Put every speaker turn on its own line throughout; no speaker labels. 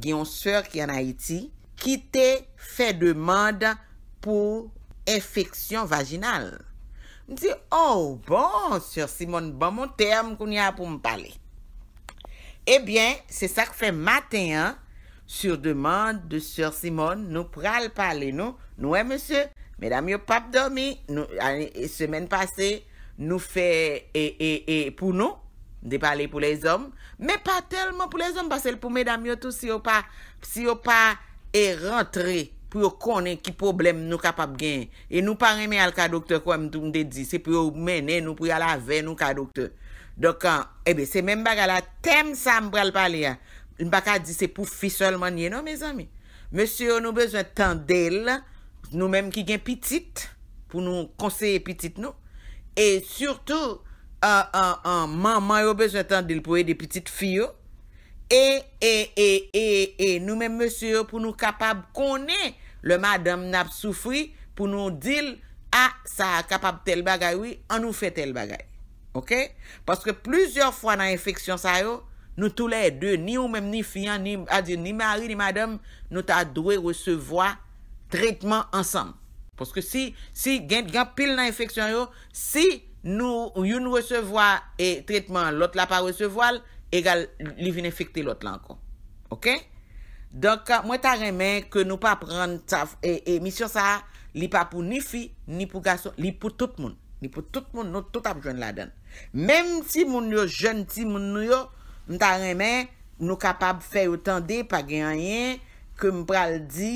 Gyon sèr ki an Haïti Ki te fè demande Pou effeksyon vaginal Mwen se, oh bon Sèr Simon, ban moun term Koun ya pou m'pale Ebyen, eh se sa k fè maten Sèr demande Sèr Simon, nou pral pale Nou, nou e mè sèr Mè dam yo pap dormi Semèn pase, nou fè E pou nou de pale pou les om, me pa telman pou les om, basel pou medam yotou si yo pa, si yo pa e rentre, pou yo konen ki problem nou kapap gen, e nou paremen al ka dokte kwa mtoum de di, se pou yo mene nou pou yal ave nou ka dokte. Dok an, ebe, se men bagala tem sa mbral pale ya, mba ka di se pou fisol manye nou, me zami, mse yo nou bezwen tan del, nou menm ki gen pitit, pou nou konseye pitit nou, e surtout, a, a, a, man, man yo bezwen tan dil pou e di pitit fiyo, e, e, e, e, e, nou men monsiyo pou nou kapab konen le madame nap soufri pou nou dil, ah, a, sa kapab tel bagay, oui, an nou fe tel bagay. Ok? Paske plusieurs fwa nan infeksyon sa yo, nou tou le de, ni ou men, ni fiyan, ni, adi, ni mari, ni madame, nou ta dwe resevoa trekman ansam. Paske si, si gen, gen pil nan infeksyon yo, si, Nou yon wesevoa e tretman lot la pa wesevoal Egal li vin efekte lot lan kon Ok Donk mwen ta remen ke nou pa pran e, e misyon sa Li pa pou ni fi ni pou gason Li pou tout moun Li pou tout moun nou tout ap jwen la den Mem ti moun yo jen ti moun nou yo Mwen ta remen nou kapab fe utande pa genyen Ke mpral di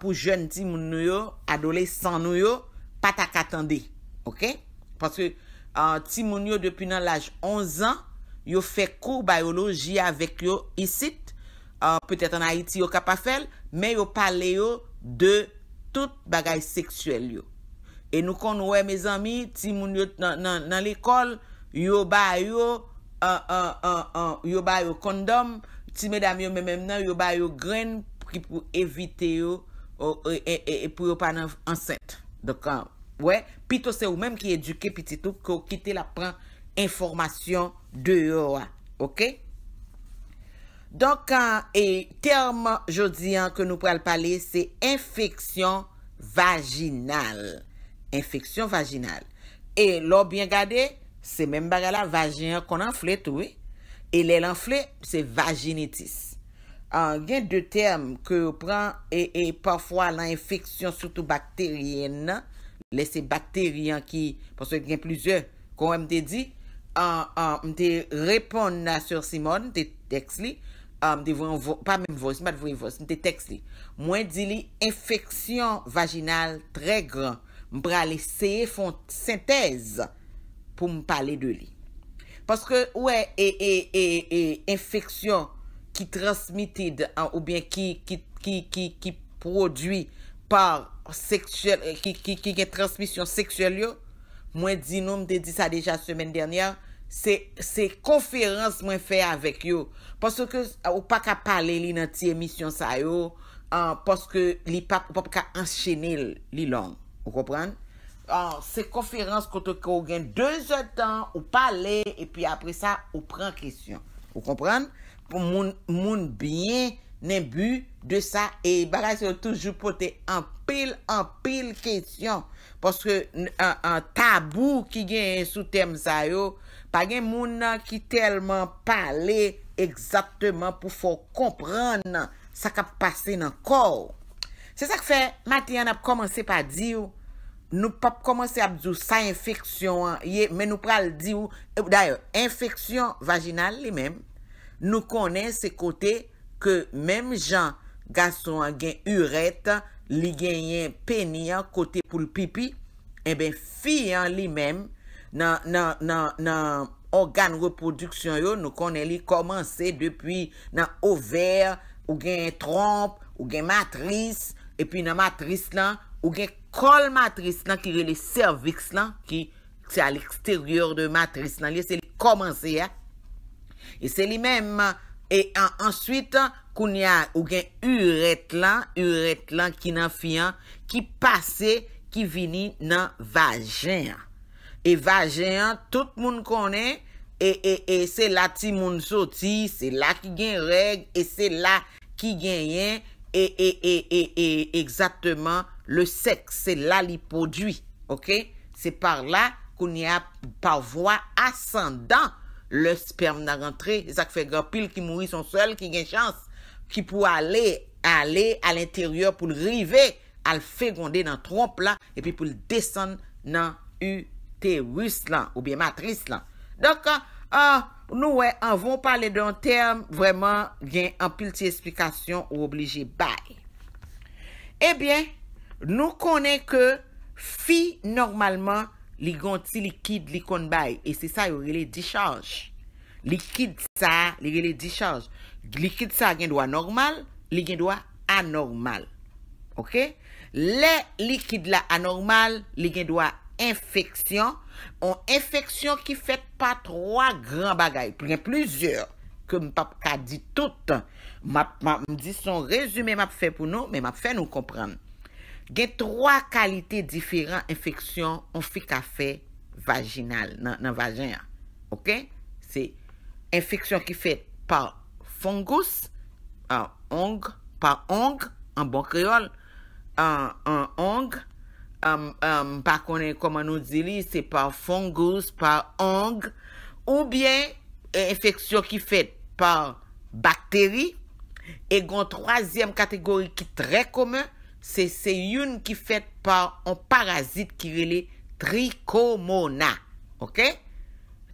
pou jen ti moun nou yo Adole san nou yo Pa tak atande Ok Paske euh, ti moun yo depi nan laj 11 an, yo fekou bioloji avek yo isit. Petet anay ti yo kapafel, men yo pale yo de tout bagay seksuel yo. E nou kon wè me zami, ti moun yo nan l'ekol, euh, euh, yo ba yo kondom, ti medam yo memem nan, yo ba yo gren pou evite yo, e, e, e, pou yo pa nan anset. Dok an... Pwè, pi to se ou menm ki eduke pi titou ko ki te la pran informasyon de ou a. Ok? Donk an, ah, e term jodi an ke nou pral pale, se infeksyon vaginal. Infeksyon vaginal. E lò, bien gade, se menm bagala vagin an kon an flet ou e. E lè l'an flet, se vaginitis. An gen de term ke ou pran e, e pafwa la infeksyon soutou bakteryen nan, lese bateri an ki, pwoswe gen plizye, kwen mte di, mte repon nan sur Simon, mte teks li, mte vwen, pa men vwos, mte teks li, mwen di li infeksyon vaginal tre gran, mbra lese fwant sintese pou m pale de li. Pwoske, oue, infeksyon ki transmited an ou bien ki ki produi par seksyel, ki eh, gen transmisyon seksyel yo, mwen di noum de di sa deja semen denya, se konferans mwen fe avèk yo, paske ou pa ka pale li nan ti emisyon sa yo, paske li pa pa ka anchenil li lang, ou kompran? Se konferans kote ki ou gen 2 jatan, ou pale, epi apre sa, ou pran kresyon, ou kompran? Moun biye, nenbu, de sa, e bagay se yo toujou pote an pil, an pil kèsyon, pòske an tabou ki gen sou tem sa yo, pa gen moun nan ki telman pale ekzakteman pou fò kompran nan sa kap pase nan kòl. Se sa k fè, mati an ap komanse pa di yo, nou pap komanse ap zou sa infeksyon an ye, men nou pral di yo, e, d'ayò, infeksyon vaginal li men, nou konen se kote ke menm jan Gason gen yuret, li gen yen peni ya, kote pou l'pipi. E eh ben fi yon li mem nan organe reproduksyon yo. Nou konen li komanse depi nan over, ou gen yon tromp, ou gen matris. E pi nan matris la, ou gen kol matris la, ki re le cervix la, ki ti a l'eksteryor de matris la. Li se li komanse ya. Eh. Li e se li mem. E eh, an ensuite, Koun ya ou gen yuret lan, yuret lan ki nan fiyan, ki pase, ki vini nan vajen. E vajen, tout moun konen, e e e se la ti moun soti, se la ki gen reg, e se la ki gen yen, e e e e e, e exactement le seks, se la li podwi. Ok? Se par la, koun ya par voa asan dan le sperme nan rentre, e sa kfe gwa pil ki moui son sol ki gen chans. ki pou alè alè alè a l'interyòr pou l'rive al fè gondè nan tron plan epi pou l'deson nan uterus lan ou bè matris lan. Donk an euh, nou wè an von palè dan term vwèman gen an pil ti eksplikasyon ou oblijè bay. E eh bè nou konè ke fi normalman li gonti likid li kon bay e se sa yo rele di chanj. Likid sa yo rele di chanj. Likid sa gen dwa anormal, li gen dwa anormal. Ok? Le likid la anormal, li gen dwa infeksyon, an infeksyon ki fet pa troa gran bagay. Pwen gen plezyor, ke m pap ka di tout, m di son rezume m ap fe pou nou, men m ap fe nou kompran. Gen troa kalite diferent infeksyon an fi ka fe vaginal, nan vagin. Ok? Se infeksyon ki fet pa Fongous, an ong, pa ong, an bon kreol, an ong, pa konen koma nou zili, se pa fongous, pa ong, ou bien efeksyon ki fet pa bakteri. E gon troasyem kategori ki tre komen, se se youn ki fet pa an parazit ki vele trichomona, okey?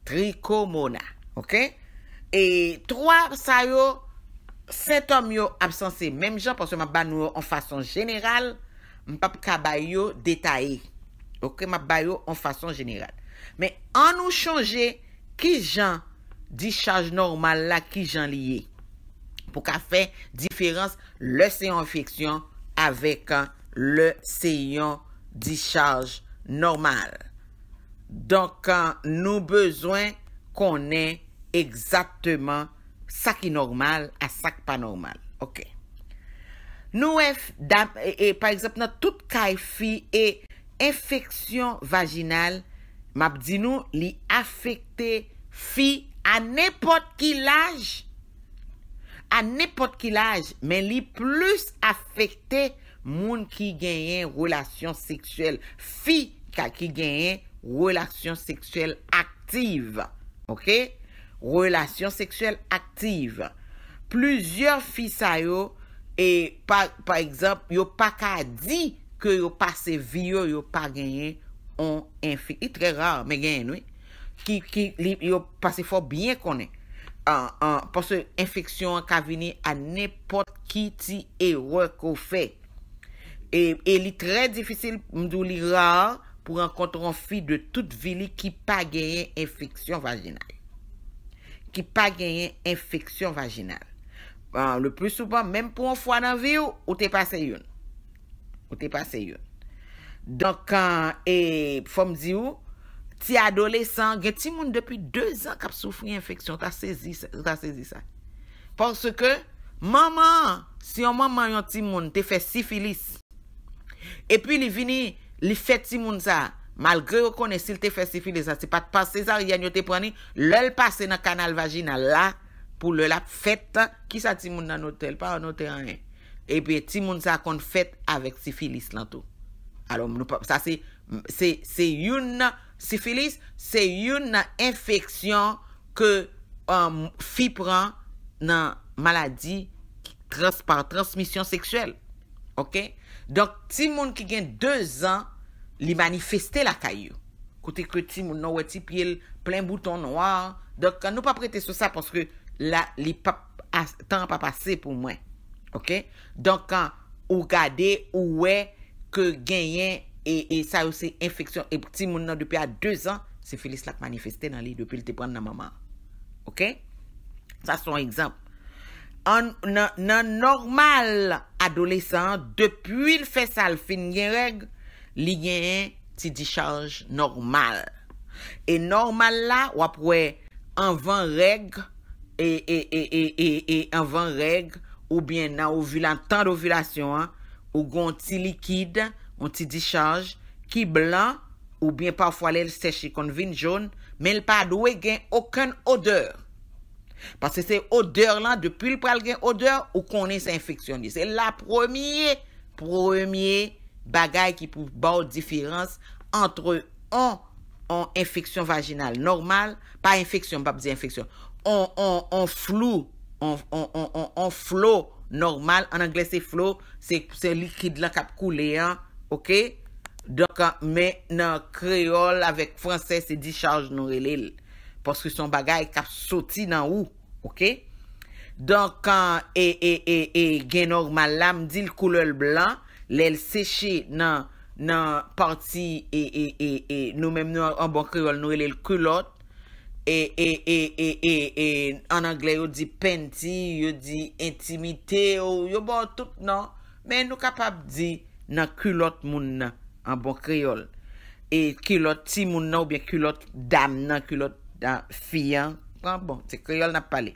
Trichomona, okey? E, 3 sa yo, 7 om yo absanse. Mem jan, pwos yo ma ban yo an fason jeneral, m pap kabay yo detaye. Ok, ma bay yo an fason jeneral. Men, an nou chanje, ki jan discharj normal la, ki jan liye. Pwok a fe, diferans, le seyon fiksyon, avek an, le seyon discharj normal. Donk an, nou bezwen, konen, egzatman sa ki normal a sa ki panormal. Ok. Nou e, e, par egzap nan tout ka e fi e infeksyon vaginal, map di nou li afekte fi an epot ki laj. An epot ki laj, men li plus afekte moun ki genyen relasyon seksuel. Fi ka ki genyen relasyon seksuel aktive. Ok. Ok. Relasyon seksuel aktive. Plüzyor fisa yo e pa, pa egzamp, yo pa ka di ke yo pase vi yo yo pa genye on infeksi. I tre rar, me genye noui. Eh? Ki, ki, yo pase fo bien konen. An, an, pose infeksyon ka vini an nepot ki ti erwe ko fe. E, e li tre difisil mdou li rar pou an kontron fi de tout vili ki pa genye infeksyon vaginale. ki pa genyen infeksyon vaginal. Bon, le plus souban, menm pou an fwa nan vi ou, ou te pase yon. Ou te pase yon. Donk, fom di ou, ti adole san, gen ti moun depi 2 an kap soufri infeksyon, ta sezi sa. Pons ke, maman, si yon maman yon ti moun, te fe sifilis. E pi li vini, li fe ti moun sa, a, Malgre yo kone sil te fè sifilis an, se pat pa se zar yanyote prani, lèl pase nan kanal vajina la pou lèl ap fèt. Kisa ti moun nanote, lèl pa anote anè. E pi ti moun sa kon fèt avèk sifilis lantou. Alò mnou pa, sa se, se youn nan, sifilis, se youn nan infeksyon ke um, fi pran nan maladi ki trans par transmisyon seksyel. Ok, donk ti moun ki gen 2 an, li manifestè la kayou. Kote koti moun nan wè ti pil plen bouton noa. Donk an nou pa prete sou sa pwoske la li tan pa pase pou mwen. Ok? Donk an ou gade ou wè ke genyen e, e sa ou se infeksyon. E pwoti moun nan depè a 2 an se felis la kmanifestè nan li depè il te prend nan maman. Ok? Sa son ekzamp. An nan normal adolèsan depè il fè sal fin gen reg an li gen yon ti di chanj normal. E normal la, wap wè anvan reg, e, e, e, e, e, e, e, anvan reg, ou bien nan ovulan, tan do ovulasyon an, ou gon ti likid, ou ti di chanj, ki blan, ou bien pafwa lèl sechi kon vin joun, men l pa dwe gen okan odeur. Pase se odeur lan, de pulpral gen odeur, ou konen se infeksyon li. Se la promye, promye, bagay ki pou ba ou difirans antre an an infeksyon vaginal normal, pa infeksyon, pa pdi infeksyon, an flou, an flow normal, an angles se flow, se likid la kap koule an, ok? Donk an men nan kreol avek franses se di charge nou re li, paske son bagay kap soti nan ou, ok? Donk an gen normal, la mdi l koule l blan, Lèl seche nan parti e, e, e, e. Nou menm nou an bon kriol nou lèl kulot. E, e, e, e, e, e. An anglè yo di penti, yo di intimite, yo yo bon tout nan. Men nou kapap di nan kulot moun nan an bon kriol. E kulot ti moun nan ou bien kulot dam nan kulot fiyan. An bon, se kriol nan pale.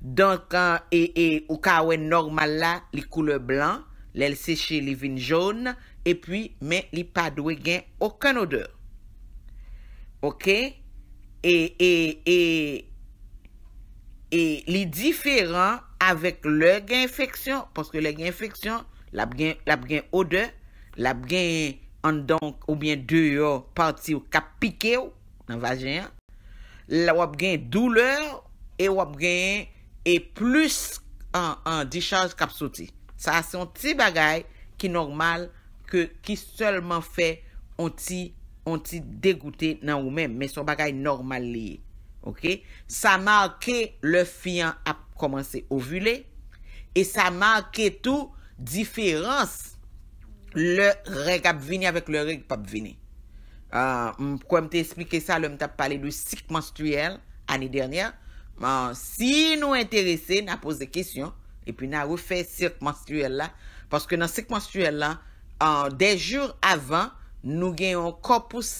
Donk an e, e, ou ka wè normal la li koule blan. lèl seche li vin joun, epwi, men li padwe gen okan odeur. Ok? E, e, e, e, li diferan avèk lèk gen infeksyon, poske lèk gen infeksyon, lèk gen odeur, lèk gen, an donk, oubyen dè yo pati yo kap pike yo, nan vajen, lè wap gen douleur, e wap gen, e plus an di chans kap soti. Sa a son ti bagay ki normal ki selman fe on ti degoute nan ou men, men son bagay normal li. Ok? Sa marke le fiyan ap komanse ovule e sa marke tou diferans le reg ap vini avek le reg pa pvini. Euh, m pou m te esplike sa le m te pale lou sik menstruel ane dernya. Euh, si nou interese na pose kesyon E pi nan wè fè sirk mwans tlouè la. Paske nan sirk mwans tlouè la, an, de jour avan, nou gen yon kopous,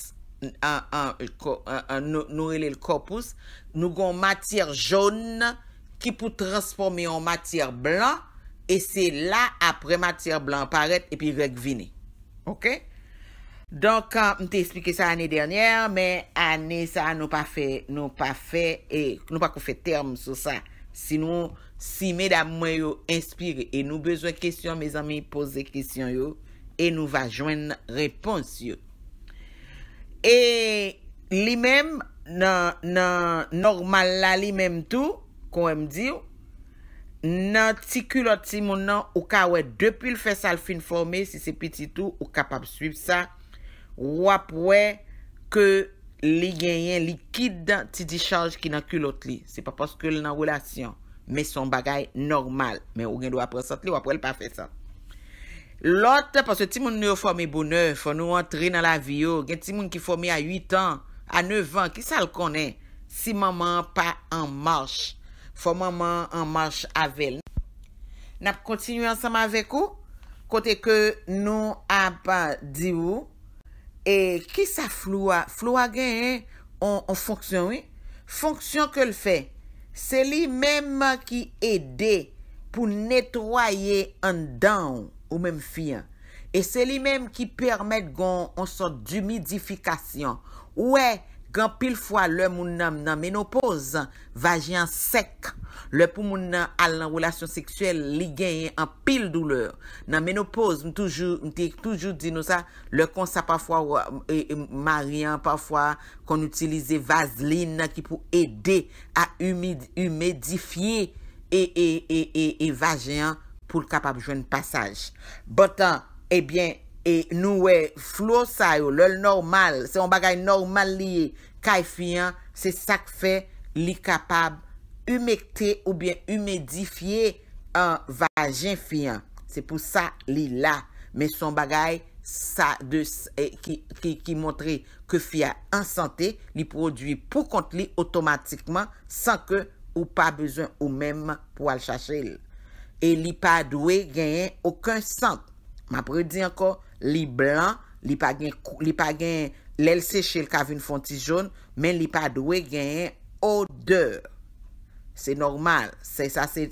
nou elè l kopous, nou gen yon matyèr joun, ki pou transforme yon matyèr blan, e se la apre matyèr blan paret, e pi vèk vine. Ok? Donk, m euh, te esplike sa anè dernyèr, mè anè sa nou pa fè, nou pa fè, nou pa kou fè term sou sa. Si nou, si me dam mwen yo inspire e nou bezwen kesyon me zami pose kesyon yo e nou va jwen repons yo e li mem nan normal la li mem tou kon wè m di yo nan ti kulot ti moun nan ou ka wè depil fè sal fin formé si se piti tou ou kapab swip sa wap wè ke li genyen likid ti di chanj ki nan kulot li se pa pas kul nan wè lasyon Mè son bagay normal. Mè ou gen do apresant li, wap wèl pa fè san. Lote, pò se ti moun nou fòmè bonè, fò nou antre nan la viyo, oh. gen ti moun ki fòmè a 8 an, a 9 an, ki sa l konè? Si maman pa anmarche, fò maman anmarche avèl. Nap kontinu ansama avèk ou? Kote ke nou ap di ou? E ki sa floua? Floua gen, on fonksyon, oui? Fonksyon ke l fè? Fonksyon. Se li menm ki ede pou netwaye an dan ou menm fiyan. E se li menm ki permet gon an sot djumidifikasyon. Ouè. Kan pil fwa lè moun nan menopoz, vajyan sek, lè pou moun nan al nan roulasyon seksuel, li genye an pil douleur. Nan menopoz, mtoujou, mték, mtoujou dino sa, lè kon sa pafwa ou e, e, marian, pafwa kon utilize vazlin ki pou ede a umedifiye e, e, e, e, e vajyan pou l'kapap jwen passage. Botan, ebyen, eh E nou e flou sa yo, lèl normal, se yon bagay normal li e kay fiyan, se sak fe li kapab umekte ou bien umedifiye an vajen fiyan. Se pou sa li la, me son bagay e, ki montre ke fiyan an sante li prodwi pou kont li otomatikman san ke ou pa bezon ou menm pou al chache li. E li pa dwe genyen okan sante. Ma prou di anko. Li blan, li pa gen lèl se chèl kav yon fonti joun, men li pa dwe gen odeur. Se normal, se sa se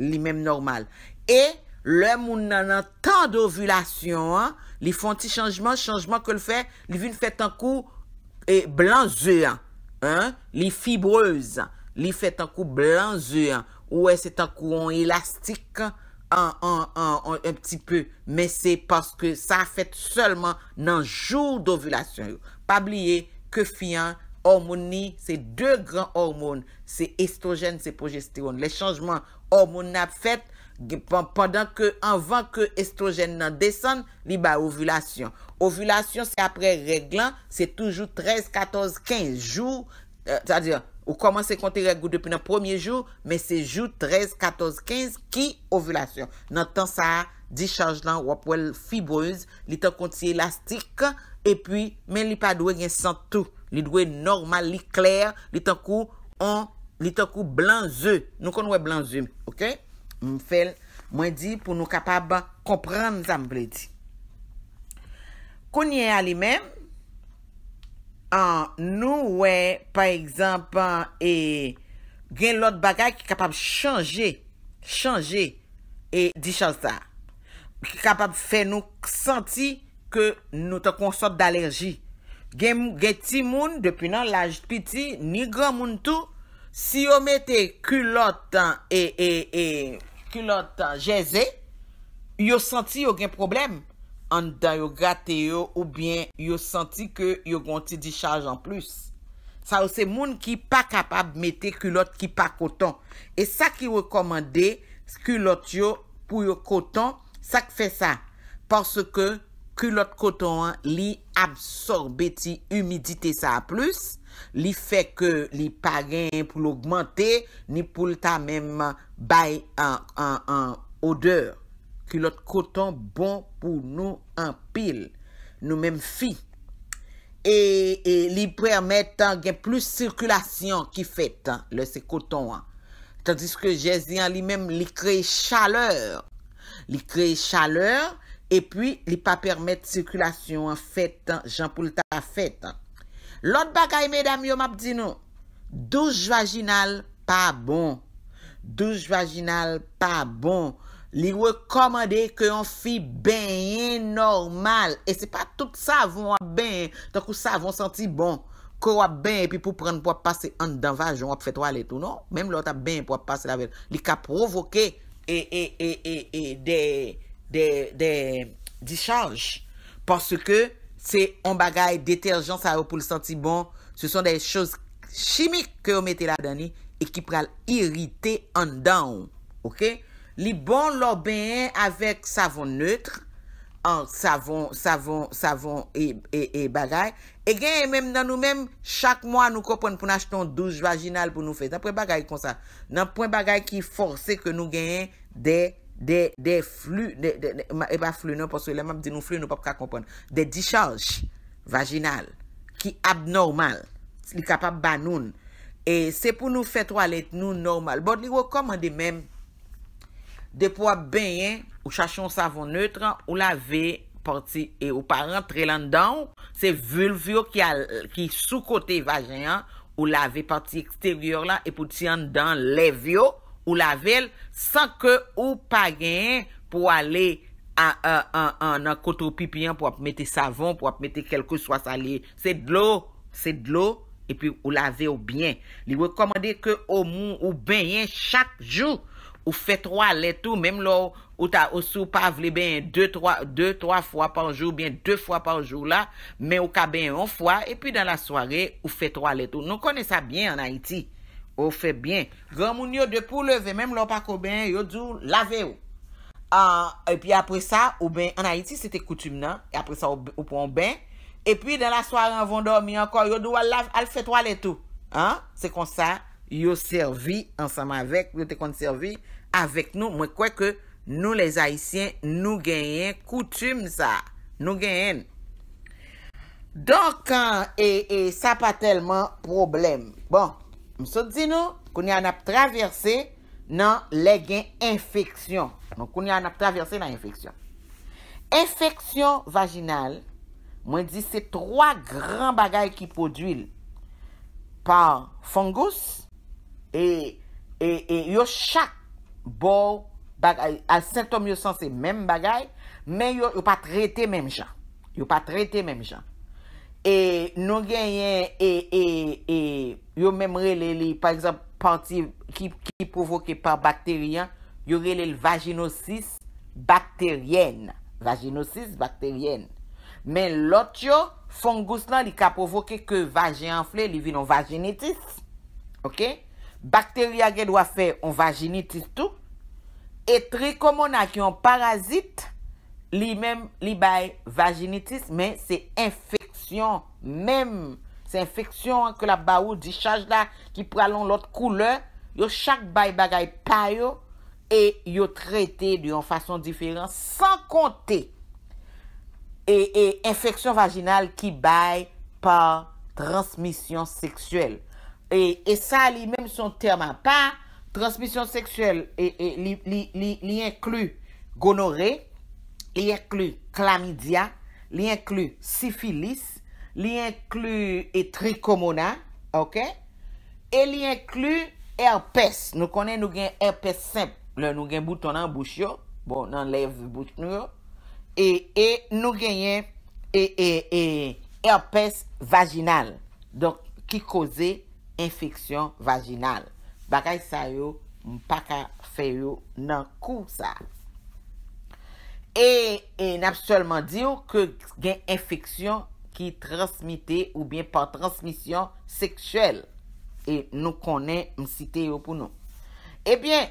li mèm normal. E, lèm ou nan nan tan d'ovulasyon, li fonti chanjman, chanjman ke l'fè, li vin fè tan e, kou blan ziyan. Li fibreuz, li fè tan kou blan ziyan. Ouè, e, se tan kou yon elastik. an, an, an, an, un pti peu. Me se paske sa afet solman nan joun do ovulasyon yo. Pabliye, kefian, hormoni, se de gran hormon, se estrojen, se progesteron. Le chanjman hormon ap fet, pandan ke anvan ke estrojen nan desen, li ba ovulasyon. Ovulasyon se apre reglan, se toujou 13, 14, 15 joun, euh, sa diyo Ou koman se konti regou depi nan premier jou, men se jou 13, 14, 15 ki ovulasyon. Nan tan sa, di chanj nan wap wel fibreuz, li tan konti elastik, epi men li pa dwe gen santou. Li dwe normal, li kler, li tan kou blan zö. Nou kon wè blan zö, ok? Mwen fel, mwen di pou nou kapab kompran zan mwle di. Konye a li menm, An nou wè, pa ekzampan, e, gen lot bagay ki kapab chanje, chanje, e di chan sa. Ki kapab fè nou santi ke nou te konsop d'alerji. Gen ti moun, depi nan laj piti, ni gran moun tou, si yo mette kulotan jeze, e, e, yo santi yo gen probleme. an dan yo gate yo ou byen yo santi ke yo gonti di chaj an plus. Sa ou se moun ki pa kapab mette kulot ki pa koton. E sa ki rekomande kulot yo pou yo koton, sa ki fe sa parce ke kulot koton li absorbe ti umidite sa a plus li fe ke li pa gen pou l'augmente ni pou lta menm bay an odeur. ki lot koton bon pou nou an pil, nou menm fi. E li permette gen plus sirkulasyon ki fet, le se koton an. Tandis ke jèzyan li menm li kreye chaleur. Li kreye chaleur, e pi li pa permette sirkulasyon an fet, jen pou lta la fet. Lot bagay, medam, yo map di nou, douj vaginal pa bon. Douj vaginal pa bon. Li we komande ke yon fi ben yen normal. E se pa tout sa avon wap ben. Tan kou sa avon santi bon. Kou wap ben epi pou pran pou ap pase an dan vajon wap fet wale etou non. Mem lor ta ben pou ap pase la vajon. Li ka provoke e, e, e, e, e, de, de, de, de, di chanj. Pansu ke se an bagay deterjan sa avon pou l santi bon. Se son dey choz chimik ke yon mette la dani. E ki pran irite an dan ou. Ok? li bon lò benye avèk savon nètr, an savon, savon, savon e, e, e bagay, e genye mèm nan nou mèm, chak mwa nou kopwen pou n'acheton douj vaginal pou nou fè, nan pou e bagay kon sa, nan pou e bagay ki fòrse ke nou genye de, de, de flû, e ba flû nou pòswe, lè mèm di nou flû nou pa pou ka kompon, de di chalj vaginal, ki ab normal, li kapap banoun, e se pou nou fè to alèt nou normal, bon li wò kom an di mèm, De pou ap benyen, ou chachyon savon neutran, ou lave, porti, e ou pa rentre lan dan ou, se vulvio ki sou kote vagyan, ou lave porti eksteryor lan, e pou tsyan dan levyo, ou lavel, san ke ou pa genyen pou ale an koto pipyan, pou ap mette savon, pou ap mette kelke swa salye, se dlo, se dlo, e pi ou lave ou bien. Li we komande ke ou moun, ou benyen, chak jou. Ou fe trwa letou, mem lo ou ta ou sou pa vle ben 2-3 fwa panjou, ben 2 fwa panjou la, men ou ka ben 1 fwa, epi dan la soare ou fe trwa letou. Nou kone sa ben an Haiti, ou fe ben. Gran moun yo de pou leve, mem lo pa ko ben, yo djou lave yo. Ah, epi apre sa, ou ben, an Haiti sete koutum nan, apre sa ou pon ben, epi dan la soare an von dormi anko, yo djou al fe trwa letou. Se konsa. Yo servi ansama avek, yo te konti servi avek nou. Mwen kwe ke nou les haisyen nou genyen koutum sa. Nou genyen. Donk an, e sa pa telman problem. Bon, msot di nou, kouni an ap traverse nan le gen infeksyon. Mwen kouni an ap traverse nan infeksyon. Efeksyon vaginal, mwen di se 3 gran bagay ki poduil. Par fongous. E, e, e yo chak bo bagay. Al sintom yo san se men bagay. Men yo pa trete menm jan. Yo pa trete menm jan. E nou genyen, e, yo menm rele, par exemple, parti ki provoke par bakterian, yo rele vaginosis bakterien. Vaginosis bakterien. Men lot yo, fongous nan li ka provoke ke vagin anfle li vi non vaginitis. Ok? bakteriya gen do a fe yon vaginitis tou, et tri komon a ki yon parazit, li men li bay vaginitis, men se infeksyon men, se infeksyon ke la ba ou di chaj la, ki pralon lot koule, yo chak bay bagay payo, e yo trete di yon fason diferent, san konte, e, e infeksyon vaginal ki bay pa transmisyon seksyel. E, e sa li menm son terma. Pa, transmisyon seksuel e, e, li inklu gonore, li inklu klamidia, li inklu sifilis, li inklu etrikomona, e li inklu herpes. Nou konen nou gen herpes semp, nou gen bouton nan bouchyo, bon nan lev bouton yo, e nou gen yen herpes vaginal. Don ki koze, infeksyon vaginal. Bakay sa yo, mpaka feyo nan kou sa. E, e nap solman diyo ke gen infeksyon ki transmite ou bien pa transmisyon seksyel. E nou konen msite yo pou nou. Ebyen,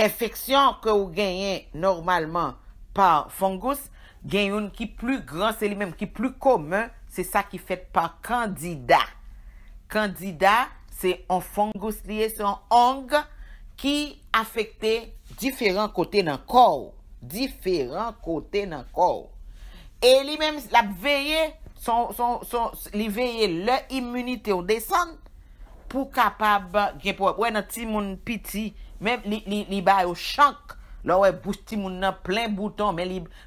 infeksyon ke ou genye normalman pa fongous, gen yon ki plu gran, se li menm ki plu komen, se sa ki fet pa kandida kandida se an fongous liye, se an ong ki afekte diferant kote nan kou, diferant kote nan kou. E li mem la veye, li veye le imunite ou desan pou kapab genpowe. Ou e nan timoun piti, men li bay ou chank, la ou e bous timoun nan plen bouton,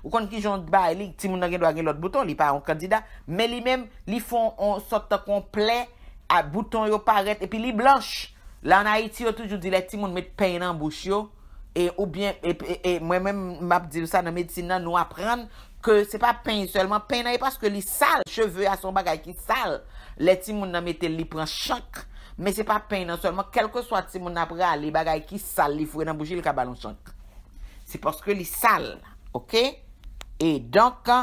ou kon ki joun bay li, timoun nan genpowe genpowe lot bouton, li bay an kandida, men li mem li fon an sotakon plen. a bouton yo paret, epi li blanche. La anayiti yo toujou di leti moun met pey nan bouch yo, e oubyen, e, e, e mwen men mab dir sa nan medisin nan nou apren, ke se pa pey selman, pey nan e paske li sal, cheve a son bagay ki sal, leti moun nan metel li pran chak, me se pa pey nan selman, kelke swa ti moun napre a li bagay ki sal, li fwe nan bouchi li kabalon chak. Se paske li sal, ok, e donk,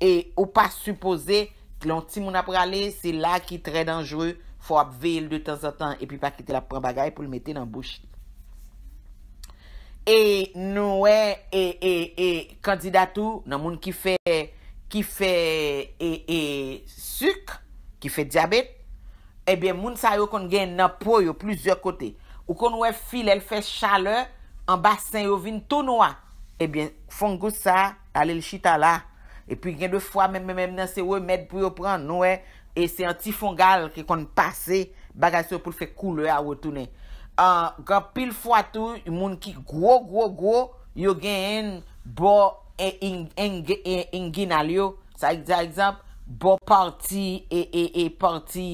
e ou pa suppose, Lonti moun ap prale, se la ki tre dangere, fwa ap veye l de tan sa tan, epi pa kite la pran bagay pou l mette nan bouchi. E nou e, e, e, e, kandidatu nan moun ki fe, ki fe, e, e, suk, ki fe diabet, ebyen moun sa yo kon gen napoy o plizor kote. Ou kon wè fil el fe chale, an basen yo vin tonwa, ebyen fongo sa, ale l chitala, E pi gen de fwa men men men men se ou e med pou yo pran nou e E se an ti fongal ki kon pase bagasyo pou fe koule a ou toune Gan pil fwa tou moun ki gwo gwo gwo yo gen en bo en gen al yo Sa ekza ekza bo parti e parti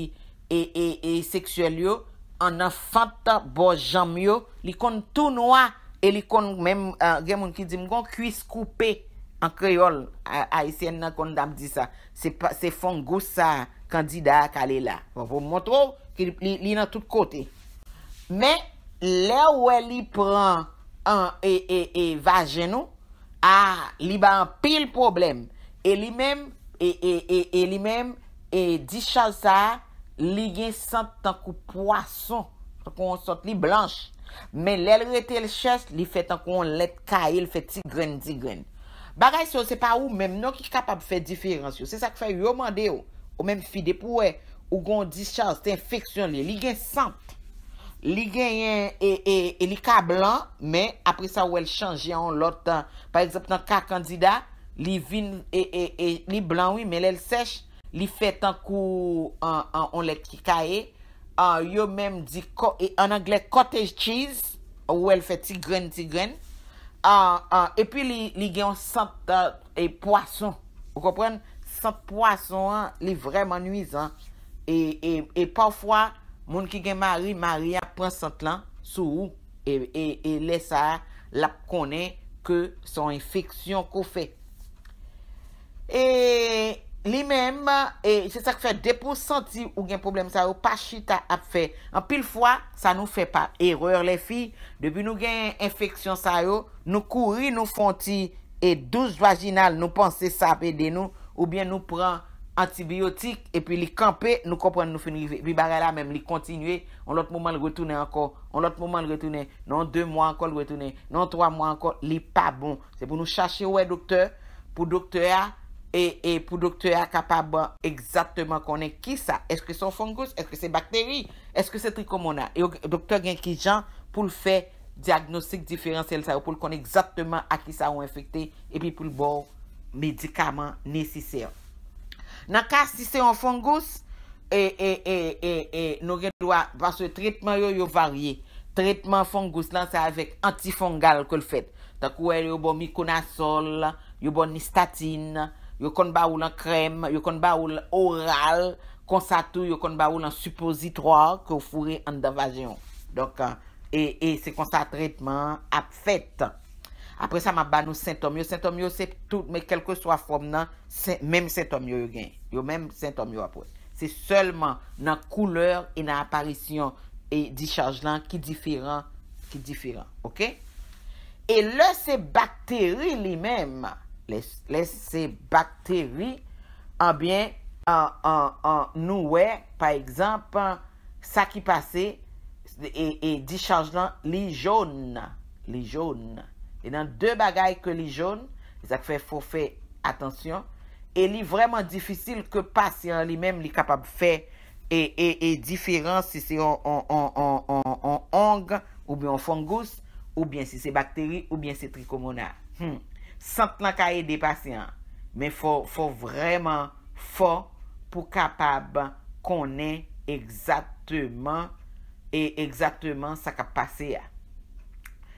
e seksuel yo An an fata bo jam yo Li kon tou nou a e li kon men gen moun ki di mgon kuis koupe kou An kreyol, a isyen nan kon dam di sa, se fongou sa kandida ak ale la. Bon, Vou mwotrou ki li nan tout kote. Men, le wè li pran an e vajenou, a li ba an pil problem. E li men, e li men, e di chal sa, li gen sat tan kou poason, tan kon sat li blanche. Men, lè lè te lè chas, li fet tan kon let kaye, li fet ti gren, ti gren. Baray se yo se pa ou menm nou ki kapab fe diferans yo. Se sa ki fe yo mande yo, ou menm fide pou we, ou gon di chans te infeksyon li. Li gen sant. Li gen yon, e, e, e li ka blan, men apre sa ou el chanje yon lot tan. Par exemple, nan ka kandida, li vin, e, e, e, li blan oui, wi, men el sech. Li fe tan kou, an, an, an, on let ki ka e. An, yo menm di, en angle, cottage cheese, ou el fe ti gren, ti gren. A, ah, a, ah, epi li gen yon sant e euh, poason. Ou kompren, sant poason an, li vreman nwizan. E, e, e, pafwa, moun ki gen mari, mari apren sant lan sou ou. E, e, e, lesa la konen ke son infeksyon ko fe. E, e, e. Li menm, e se sak fe deponsanti ou gen problem sa yo, pa chita ap fe. An pil fwa, sa nou fe pa eror le fi. Depi nou gen infeksyon sa yo, nou kouri nou fonti, e douz vaginal nou panse sa apede nou, ou bien nou pran antibiotik, epi li kampe, nou kompwenn nou feni vibare la menm, li kontinye, an lot mouman lwetounen anko, an lot mouman lwetounen, non 2 mwa anko lwetounen, non 3 mwa anko, li pa bon. Se pou nou chache wè doktor, pou doktora, E, e pou doktor a kapab exactement konen ki sa. Eske son fongous, eske se bakteri, eske se trikomona. Doktor gen ki jan pou l fe diagnostik diferansel sa, pou l konen exactement a ki sa ou enfekte, epi pou l bo medikaman nesiseyon. Nan ka siseyon fongous, e nou gen lwa vaswe tritman yo yo varye. Tritman fongous lan sa avek antifongal ke l fet. Takou e yo bo mikonasol, yo bo nistatin, yo kon ba ou lan krem, yo kon ba ou lan oral, konsa tou yo kon ba ou lan suppositroir ke ou fure an davajyon. Donk, e euh, se konsa traitman ap fet. Apre sa ma ban ou sintom yo, sintom yo se tout, me kelke swa fom nan, menm sintom yo yo gen, yo menm sintom yo ap wè. Se seulement nan kouleur e nan aparisyon e di chanj lan ki diferan, ki diferan. E le se bakteri li menm, Les se bakteri an bien an nouwe, pa ekzamp, sa ki pase, e, e di chanj lan li joun. Li joun. E nan de bagay ke li joun, e sa ke fè fò fè, atensyon, e li vreman difisil ke pase. Si an li mèm li kapab fè, e, e difiran si se an ong ou bi an fongous, ou biensi se bakteri ou biensi trikomona. Hmm. Sant nan kaye depasyan, men fò vreman fò pou kapab konen egzatèman e sa kapasyan.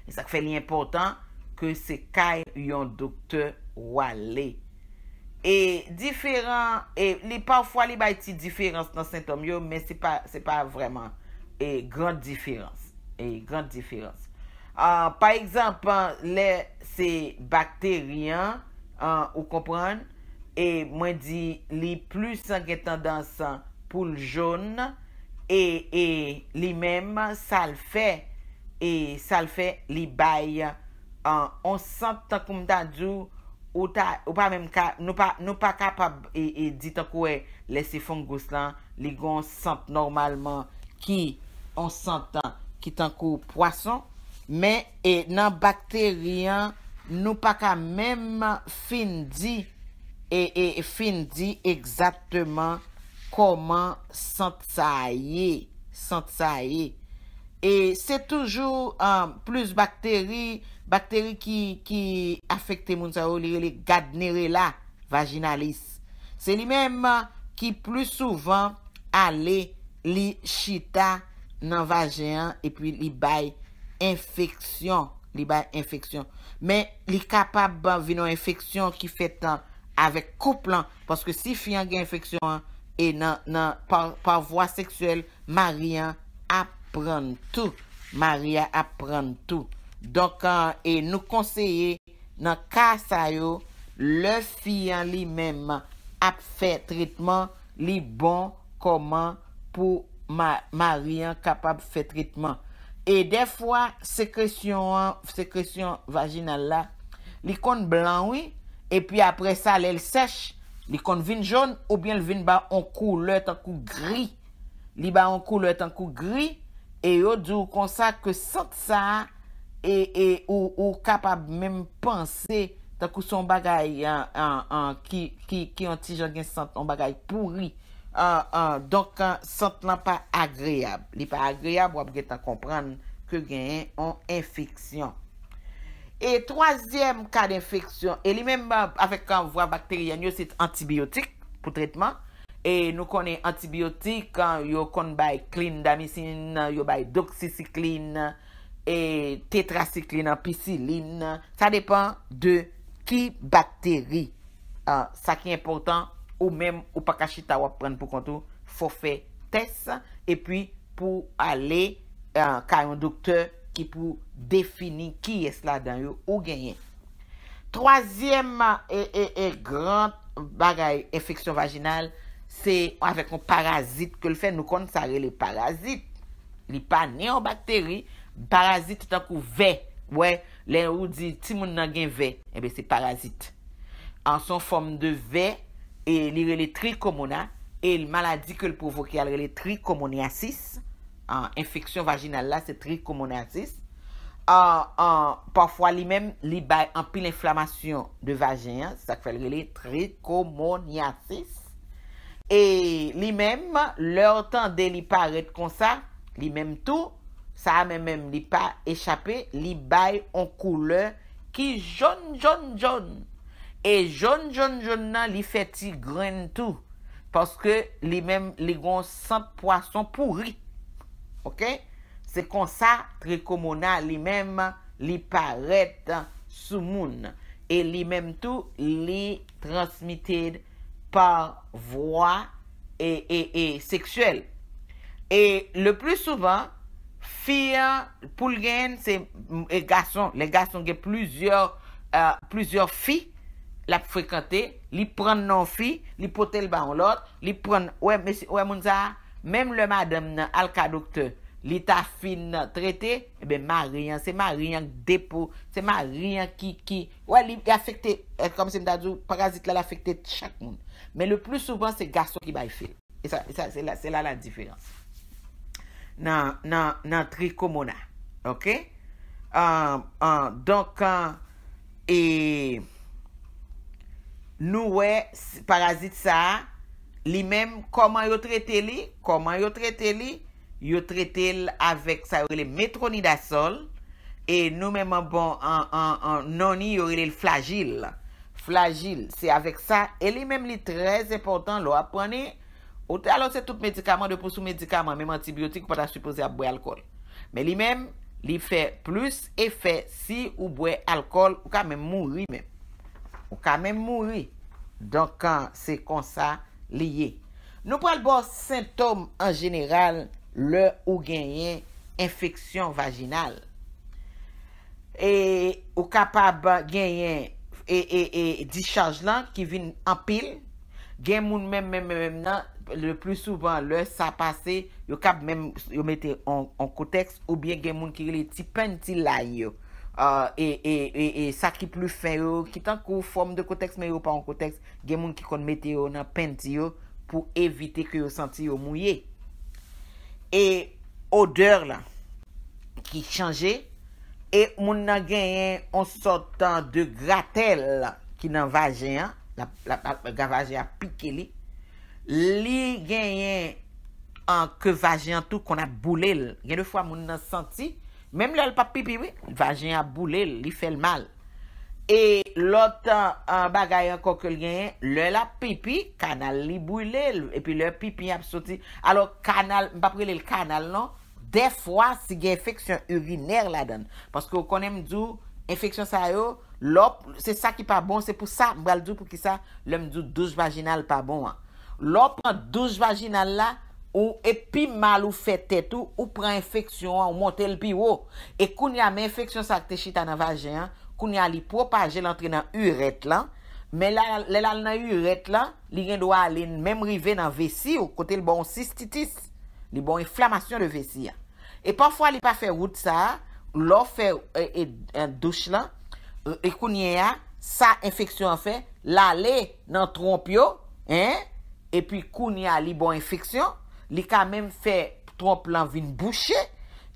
E sak fè li impotant ke se kaye yon doktè wale. E diferan, e li pafwa li bay ti diferans nan sentom yo, men se pa vreman. E gran diferans. E gran diferans. Ah, pa ekzampan, le se bakterian, ou kompran, e mwen di li plus anke tendanse poul joun, e li menm sal fe, e sal fe li bay, an, on sent tankoum ta djou, ou pa menm ka, nou pa kapab, e di tankou e le se fongous lan, li gon sent normalman ki, an sent tankoum, ki tankoum poason, Men, e nan bakterian, nou pa ka mem fin di. E, e, e fin di egzatman koman san tsa ye. San tsa ye. E se toujou um, plus bakteri, bakteri ki afekte moun sa ou li li gad nire la vaginalis. Se li mem ki plou souvan ale li chita nan vagyan e pi li baye. infeksyon li ba infeksyon men li kapab ba vi nou infeksyon ki fetan avek koup lan paske si fiyan gen infeksyon e nan par voa seksyel maria ap pran tout maria ap pran tout donk an e nou konseye nan ka sayo le fiyan li menman ap fet ritman li bon koman pou maria kapab fet ritman E de fwa sekresyon vaginal la, li kon blan wè, e pi apre sa lèl sech, li kon vin joun ou bien vin ba on kou lè tan kou gri. Li ba on kou lè tan kou gri, e yo djou konsa ke sat sa e ou kapab mèm panse tan kou son bagay ki yon ti jan gen sat, son bagay pouri. Ah, ah, Donk ah, sent nan pa agreyab Li pa agreyab wap get an kompran Ke gen yon infeksyon E troasyem Ka d'infeksyon E li menm avèk kan vwa bakteriyan Yo sit antibiyotik pou tretman E nou konen antibiyotik Yo konen bay klin damisin Yo bay doksisiklin e Tetrasiklin Apisilin Sa depan de ki bakteri Sa ki important Ou mèm, ou pa kashi ta wap pren pou kontou, fò fè test, e pwi pou alè, eh, kè yon doktor ki pou defini ki yè s'la dan yò ou genyen. Troasyèm, e eh, eh, gran bagay, efeksyon vaginal, se avèk yon parazit, ke l'fè nou kon s'are lè parazit. Li pa neyo bakteri, parazit t'akou vè. Wè, lè ou di, ti moun nan gen vè, e bè se parazit. An son fòm de vè, e li rele trikomona, e l maladi ke l provoke al rele trikomoniasis, an infeksyon vajinal la se trikomoniasis, an, an, pafwa li mem li bay an pil inflamasyon de vajin, sa kfe rele trikomoniasis, e li mem, lor tan de li paret kon sa, li mem tou, sa amen mem li pa echapè, li bay an koule ki joun, joun, joun, E joun joun joun nan li feti gren tou. Paske li men li gon san poason pou ri. Ok? Se konsa tri komona li men li paret sou moun. E li men tou li transmited par vwa e, e, e seksuel. E le plou souvan, fia, pou gen, se e gason, le gason gen plouzyor euh, fi, la pou frekante, li pran non nan fi, li potel ba an lot, li pran ouè mounza, mèm le madèm nan alka dokte, li ta fin nan trete, ebe eh ma riyan, se ma riyan depo, se ma riyan ki, ki, ouè li afekte, eh, kom se mta djou, parazit la l'afekte chak moun. Mèm le plus souvan se gaston ki bay fe. Se la la diférense. Nan trikomona. Ok? Donk an e Nou we, parazit sa, li men, koman yo trete li? Koman yo trete li? Yo trete li avek sa, yo rele metroni da sol. E nou men, bon, nan ni, yo rele flagil. Flagil, se avek sa. E li men li trez eportan lo apwane. Alors se tout medikaman, de pou sou medikaman, men antibiotik, pata supose a bwe alkol. Men li men, li fe plus, e fe si ou bwe alkol, ou ka men moun ri men. Ou ka men mouri don kan se konsa liye. Nou pral bo sintom an jeneral le ou genyen infeksyon vaginal. E ou kapab genyen e, e, e di chanj lan ki vin an pil. Gen moun men men men men nan le plus souban le sa pase. Yo kap men yo mette an kotex ou bien gen moun ki gile ti pen ti lay yo. e sa ki plou fè yo, kitan kou form de kotex mè yo pa an kotex, gen moun ki kon met yo nan pen ti yo pou evite ki yo santi yo mouye. E odeur la, ki chanje, e moun nan genyen, an sotan de gratel, ki nan vajen, la vajen apike li, li genyen, an ke vajen tou kon ap boulèl, gen de fwa moun nan santi, Mèm lèl pa pipi wè, vajina bou lèl, li fèl mal. E lòt an euh, euh, bagay an kòkèl genye, lèl ap pipi, kanal li bou lèl. E pi lèl pipi ap soti. Alò kanal, mbap wèl lèl kanal non, defwa si gen infeksyon urinèr la dan. Paske ou konèm djou, infeksyon sa yo, lòp, se sa ki pa bon, se pou sa, mbèl djou pou ki sa, lèm djou douj vajinal pa bon an. Lòp an douj vajinal la, Ou epi mal ou fe tet ou, ou pran infeksyon, ou montel pi wo. E koun ya men infeksyon sakte chita nan vajen, koun ya li propaje lantre nan yuret lan. Men lal nan yuret lan, li gen do a alen memrive nan vesi ou kote l bon cystitis, li bon inflamasyon de vesi ya. E pwafwa li pa fe wout sa, lor fe e, e, douche lan, e koun ya, sa infeksyon an fe, la le nan tromp yo, e pi koun ya li bon infeksyon. li ka men fè tron plan vin bouchè,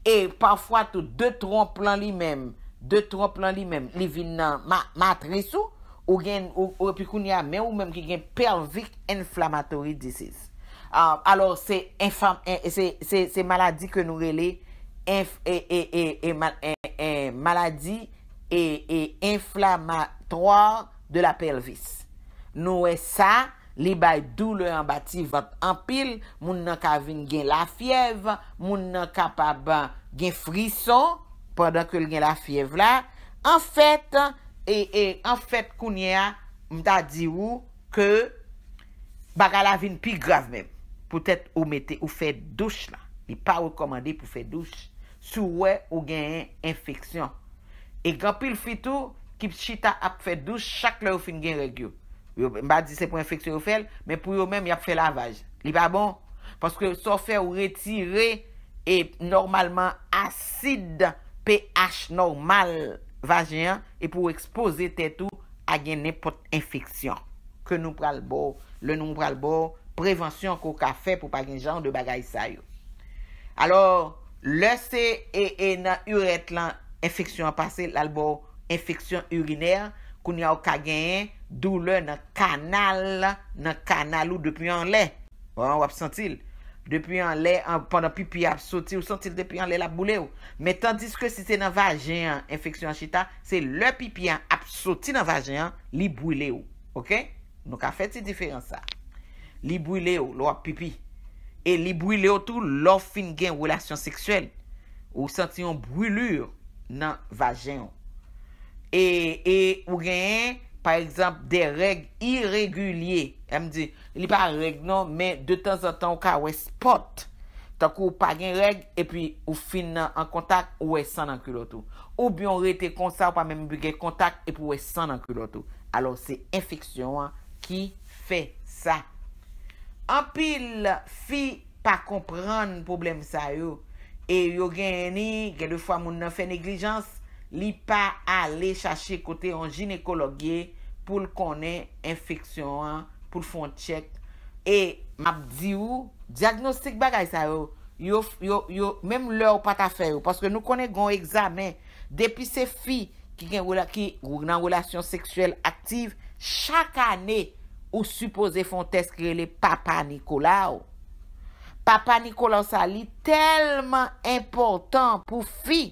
e pwafwa tou de tron plan li men, de tron plan li men, li vin nan matresou, ou gen, ou epikoun ya men, ou men ki gen pelvic inflammatory disease. Ah, alors, e, e, se maladi ke nou rele, e, e maladi e inflamatroy de la pelvis. Nou e sa, Li bay dou le an bati vat an pil, moun nan ka vin gen la fiev, moun nan ka pa ban gen frison, padan ke l gen la fiev la, an fèt, e an e, fèt kounye a, mta di ou, ke baga la vin pi grav men, pou tèt ou mette ou fè douche la, li pa ou komande pou fè douche, sou wè ou gen en infeksyon. E gan pil fitou, kip chita ap fè douche, chak le ou fin gen regyo. yo mba di se pou infeksyon yo fel, men pou yo men mi ap fel la vaj. Li pa bon? Paske so fe ou retire e normalman asid pH normal vajian e pou expose tetou a gen ne pot infeksyon. Ke nou pral bo, le nou pral bo, prevensyon ko ka fe pou pagin jan de bagay sa yo. Alors, le se e ena uret lan infeksyon pase lal bo infeksyon uriner koun ya ou ka genye Dou lè nan kanal Nan kanal ou depi an lè Ou ap sentil Depi an lè, pandan pipi ap soti Ou sentil depi an lè, lè ap boule ou Metan diske si se nan vajen an infeksyon an chita Se lè pipi an ap soti nan vajen an Li boule ou Ok, nou ka fè ti diferensa Li boule ou, lou ap pipi E li boule ou tou Lò fin gen wèlasyon seksuel Ou senti yon brûlur Nan vajen ou e, e ou gen yon Par ekzamp, de reg irregulye. E mdi, li pa reg non, men de tan san tan ou ka wè spot. Tan kou pa gen reg, epi ou fin nan an kontak, wè san nan külotou. Ou byon re te konsa, ou pa men mbi gen kontak, epi wè san nan külotou. Alo, se infeksyon an ki fè sa. Anpil fi pa kompran problem sa yo. E yo gen ni, gèlè fwa moun nan fè neglijans, li pa ale chache kote an jinekologye pou l konen infeksyon an, pou l fon chek e map di ou diagnostik bagay sa yo yo, yo, yo, yo, menm lor pat afey yo, paske nou konen gon examen depi se fi ki gen wlan, ki gen wlan relasyon seksuel aktif, chak ane ou suppose fon test krele papa Nikola ou papa Nikola ou sa li telman important pou fi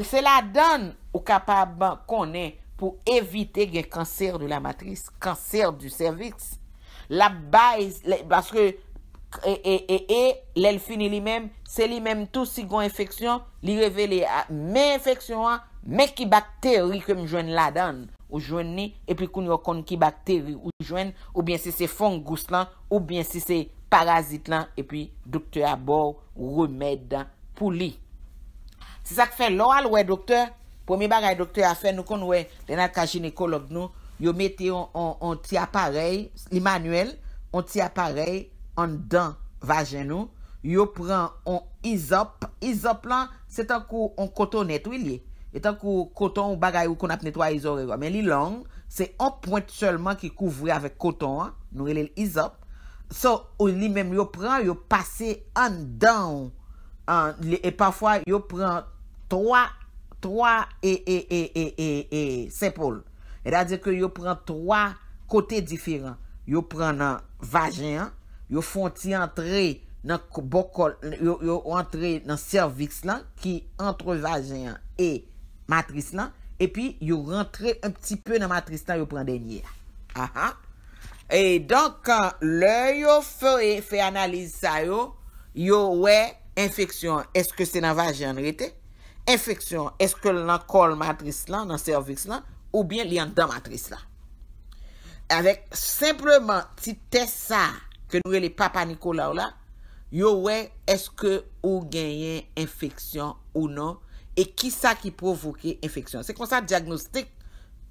Se la dan ou kapaban konen pou evite gen kanser de la matris, kanser du cervix, la bay, baske, e, e, e, e, lel fini li men, se li men tou si gon infeksyon, li revele a men infeksyon an, men ki bakteri kem jwen la dan ou jwen ni, epi koun yo kon ki bakteri ou jwen, ou bien si se fongous lan, ou bien si se parazit lan, epi dokte abor ou remèd dan pou li. Se sak fè lò al wè, doktor, pou mi bagay doktor a fè, nou kon wè, dena kajine kolok nou, yo metè yon ti aparey, l'imanuel, yon ti aparey an dan vajen nou, yo pran yon izop, izop lan, se tankou yon kotonet, wè li, se tankou koton ou bagay ou kon ap netwa izore, wè, men li lang, se an point selman ki kouvri avèk koton an, nou wè li l'izop, so, ou li menm, yo pran, yo pase an dan, an, li, e pafwa, yo pran Troye sepoul. E da di ke yo pran troye kote diferan. Yo pran nan vajenyan. Yo fonti antre nan serviks lan ki antre vajenyan e matris lan. E pi yo rentre un pti pe nan matris lan yo pran denye. Ah, ah. E donk kan le yo fe analize sa yo, yo we infeksyon. Eske se nan vajenyan rete? infeksyon, eske lan kol matris lan, nan serviks lan, ou bien li an dan matris lan. Avek, simplement, ti te sa, ke nou e le papa Nikolaou la, yo we, eske ou genyen infeksyon ou non? nan, e ki sa ki provoke infeksyon. Se kon sa diagnostik,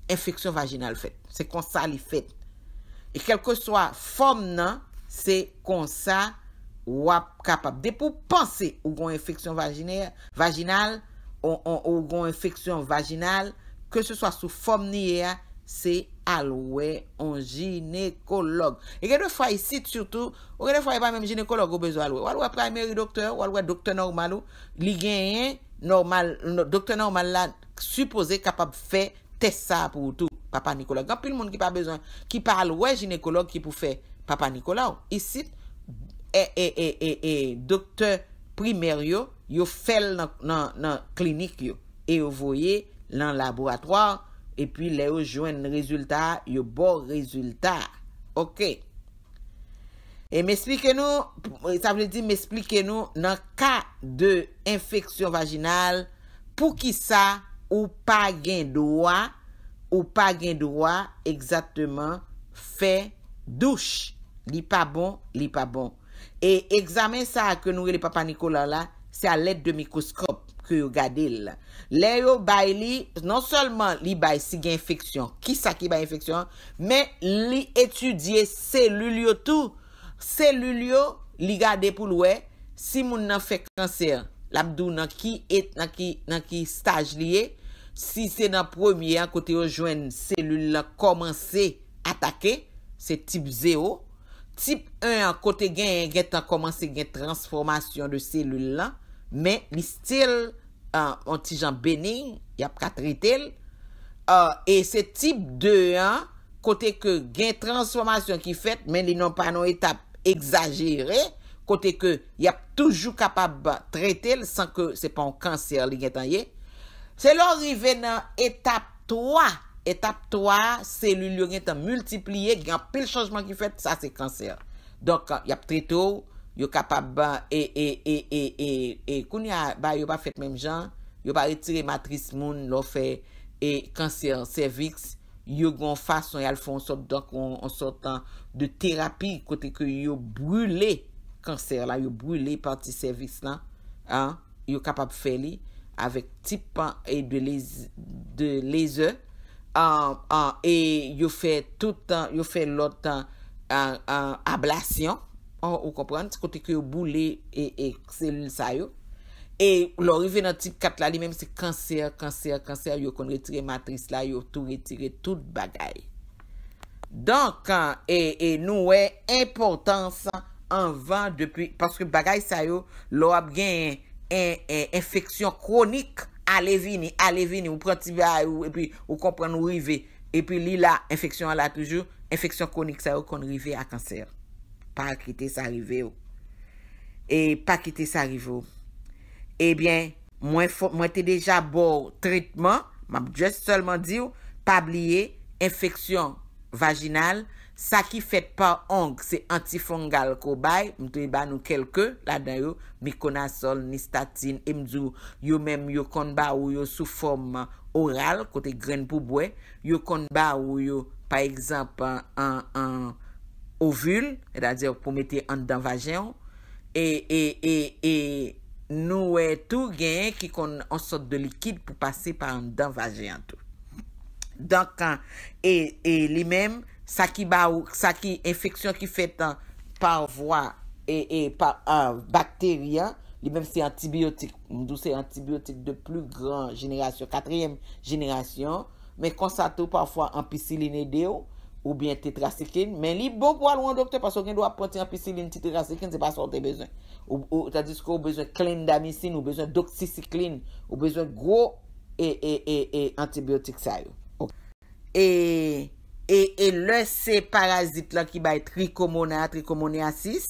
infeksyon vaginal fet. Se kon sa li fet. E kel ke soa, fon nan, se kon sa, wap kapap. De pou panse, ou gon infeksyon vaginal fet, Ou gon infeksyon vaginal Ke se swa sou fom niyea Se alwe On ginekolog E gade fwa y sit soutou Ou gade fwa y e pa mèm ginekolog ou bezou alwe Ou alwe primary doktor ou alwe doktor normal ou Li genyen normal Doktor normal la Supose kapab fè tè sa pou tout Papa Nikolaou Gapil moun ki pa bezou Ki pa alwe ginekolog ki pou fè Papa Nikolaou E, e, e doktor Primer yo, yo fel nan klinik yo. E yo voye nan laboratoar. E pi le yo jwen rezultat, yo bo rezultat. Ok. E m'esplike nou, sa vle di m'esplike nou, nan ka de infeksyon vaginal, pou ki sa ou pa gen doa, ou pa gen doa, egzatman fe douche. Li pa bon, li pa bon. E examen sa a ke nou e li papa Nikola la, se a let de mikroskop ke yo gade il. Le yo bay li, non solman li bay si gen infeksyon, ki sa ki bay infeksyon, men li etudye selulyo tou. Selulyo li gade pou lwe, si moun nan fek kanser, labdou nan ki et nan ki staj li e, si se nan premier an kote yo jwen selulyo la komanse atake, se tip 0, Tip 1, kote gen gen tan komanse gen transformasyon de selul lan, men li stil euh, an tijan beni, yap ka tre tel. Euh, e se tip 2, kote ke gen transformasyon ki fet, men li nan pa nan etap exagere, kote ke yap toujou kapab tre tel, san ke se pan kanser li gen tan ye. Se lan rive nan etap 3, Etape 3, seli lourin tan multipliye, gyan pe l chanjman ki fet, sa se kanser. Donk, euh, yap tre to, yo kapap ban, e, e, euh, e, e, e, e, koun ya, ba, yo pa fet menm jan, yo pa retire matris moun, lo fe, e, kanser, serviks, yo gon fason, yal fon sot, donk, on sot an de terapi, kote ke yo brule, kanser la, yo brule parti serviks la, an, yo kapap fe li, avik tipan e de leze, E yo fè tout an, yo fè lot an ablasyon, ou kompran, ti kote ki yo boule e, e sel sa yo, e lo rive nan tit kat la li menm se kanser, kanser, kanser, yo kon retire matris la, yo tou retire tout bagay. Donk an, e, e nou wè importans an van depi, paske bagay sa yo, lo ap gen en infeksyon kronik, alè vini, alè vini, ou prènti bè ay ou, epi ou komprèn ou rive, epi li la, infeksyon la pejou, infeksyon konik sa yo kon rive a kanser. Pa kite sa rive yo. E pa kite sa rive yo. Ebyen, eh mwen fò, mwen bon te deja bò, tritman, mwen jè se solman di yo, pa blie, infeksyon vaginal, Sa ki fet pa onk, se antifongal ko bay, mtou i ban nou kelke, la dayo, mikonasol, nistatin, emzou, yo menm yo kon ba ou yo sou form oral, kote gren pou bwe, yo kon ba ou yo, pa ekzamp, an ovul, edadze pou mette an danvajen, e, e, e, e nou we tou genye ki kon ansot de likid pou pase pa an danvajen. Donk, e li menm, Saki ba ou, saki infeksyon ki fè tan parvoi e, e par euh, bakteria, li mèm se antibiyotik, mdou se antibiyotik de plu gran jenerasyon, katreyem jenerasyon, mè konsato parvoi ampiciline de ou, ou bien tetrasikine, mè li bo bo alwè an doktor, pasok yon do apoti ampiciline, tetrasikine, se pa sortè bezè. Ou, ta dis ko, ou bezè clindamycin, ou bezè doxicicline, ou bezè gwo e antibiyotik sa yo. E... E le se parazit la ki bay trikomona, trikomone asis,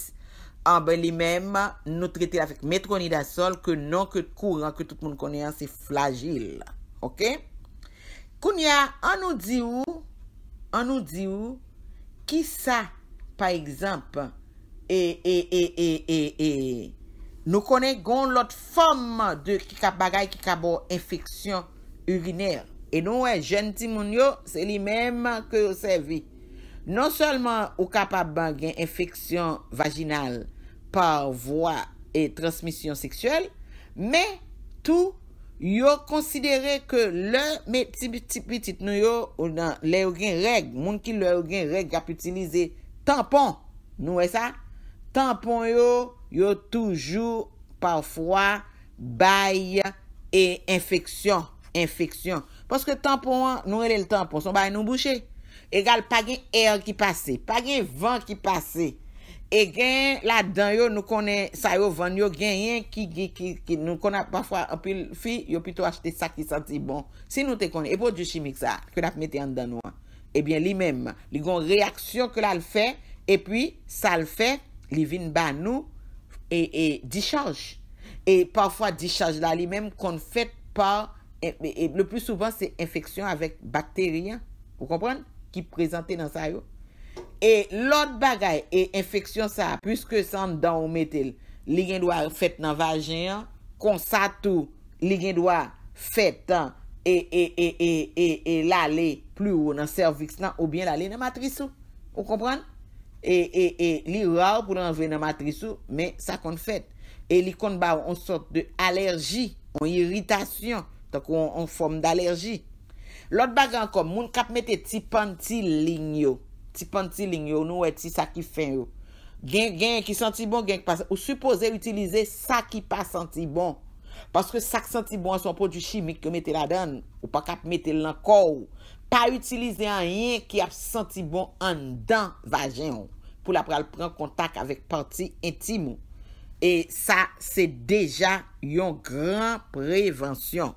anbe li mem nou trete la fek metroni da sol, ke non ke kouran, ke tout moun koneyan, se flagil. Ok? Kounia, an nou di ou, an nou di ou, ki sa, pa ekzamp, e, e, e, e, e, e, e, nou kone gon lot fom de ki ka bagay ki ka bo infeksyon urinèl. E nou e jen ti moun yo, se li menman ke yo sevi. Non solman ou kapap ban gen infeksyon vaginal par voa e transmisyon seksyol, me tou yo konsidere ke lè, me tipi tipi tit nou yo, ou nan lè ou gen reg, moun ki lè ou gen reg ap utilize tampon, nou e sa? Tampon yo, yo toujou parfwa baye e infeksyon, infeksyon. Paske tampon an, nou elè l-tampon, son bay nou bouchè. Egal, pa gen e an ki pase, pa gen van ki pase. E gen, la dan yo nou konen, sa yo van yo gen yen ki, ki, ki, ki, nou konen. Parfwa, anpil fi, yo pito achete sa ki santi bon. Si nou te konen, epo di chimik sa, kwen ap mette an dan nou an. Ebyen, li menm, li gon reaksyon kwen la l'fè, e pwi, sa l'fè, li vin ban nou, e, e, di chanj. E parfwa, di chanj la li menm, kon fèt pa... E le plus souban se infeksyon avek bakteriyan, ou kompran, ki prezante nan sa yo. E lot bagay, e infeksyon sa, pwiske san dan ou metel, li gen dwa fet nan vajenyan, konsa tou, li gen dwa fet dan, e, e, e, e, e, e, la le plou ou nan serviks nan, ou bien la le nan matrisou, ou kompran. E, e, e, li raw pou nan ven nan matrisou, men sa kon fet. E li kon ba ou an sot de alerji, an iritasyon. tak ou an fom d'alerji. Lot bagan kom, moun kap mette ti panty lignyo. Ti panty lignyo nou et ti sa ki fen yo. Gen gen ki santi bon, gen ki pa santi bon. Ou supose utilize sa ki pa santi bon. Paske sa ki santi bon an son prodjou chimik ke mette la dan. Ou pa kap mette lankou. Pa utilize an yen ki ap santi bon an dan vajen yo. Pou la pral pran kontak avek panty inti moun. E sa se deja yon gran prevensyon.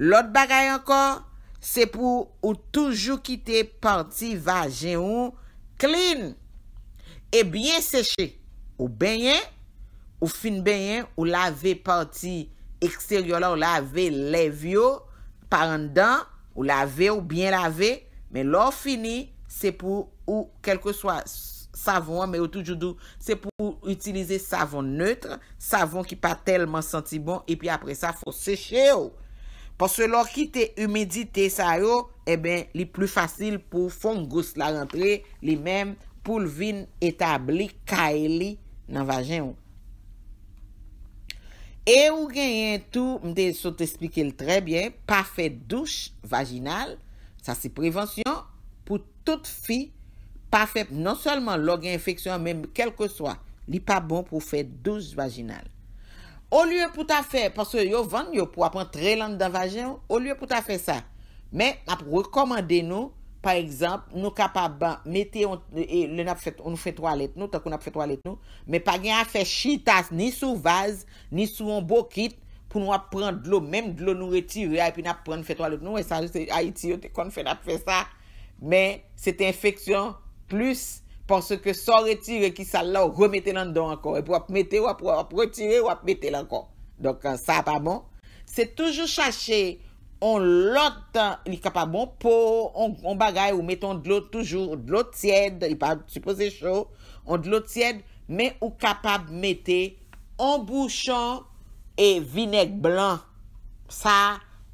Lout bagay ankor, se pou ou toujou ki te parti vaje ou clean. E byen seche. Ou benyen, ou fin benyen, ou lave parti eksteryo la, ou lave levyo, par an dan, ou lave ou byen lave. Men lout fini, se pou ou kelke swa savon, se pou ou itilize savon neutre, savon ki pa telman senti bon, e pi apre sa, fou seche ou. Por se lor ki te umidite sa yo, e ben li plou fasil pou fongous la rentre li menm pou lvin etabli kae li nan vajen ou. E ou genyen tou, mte sot esplike l trebyen, pa fet douche vajinal, sa si prevensyon pou tout fi, pa fet non solman log infeksyon menm kel ke swa, li pa bon pou fet douche vajinal. O lye pou ta fe, paswe yo van, yo pou apan tre lan dan vajen, o lye pou ta fe sa. Men ap rekomande nou, par ekzamp, nou kapaban, mette, e, le nap fe, on nou fe toalet nou, takou nap fe toalet nou. Men pa gen a fe chitas, ni sou vaz, ni sou anbokit, pou nou ap pran dlo, menm dlo nou retire, a, epi nap pran fe toalet nou, e, sa, a, iti, yo, te kon fe, nap fe sa. Men, se te infeksyon, plus. Pon se ke son retire ki sal la ou remete nan don ankon. Ou ap mette ou ap retire euh, bon. ou ap mette lan ankon. Donk an sa ap a bon. Se toujou chache on lotan li kapabon pou, on bagay ou metton dlo toujou, dlo tsyed, y pa si pose chou, on dlo tsyed, men ou kapab mette an bouchan e vinek blan. Sa,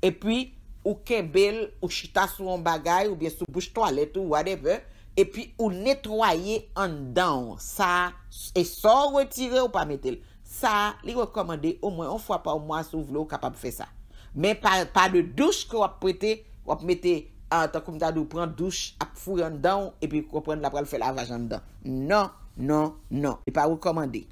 e pi, ou kebel, ou chita sou an bagay, ou bie sou bouch toalet ou whatever, E pi ou netroyer an dan, sa, e son retire ou pa metel. Sa, li rekomande, ou mwen, ou fwa pa ou mwen sou vlo kapap fe sa. Men pa de douche ko wap pwete, wap mette, an tan komitade ou pran douche ap fwou an dan, e pi wap pren la pral fe la vaj an dan. Non, non, non, li pa rekomande.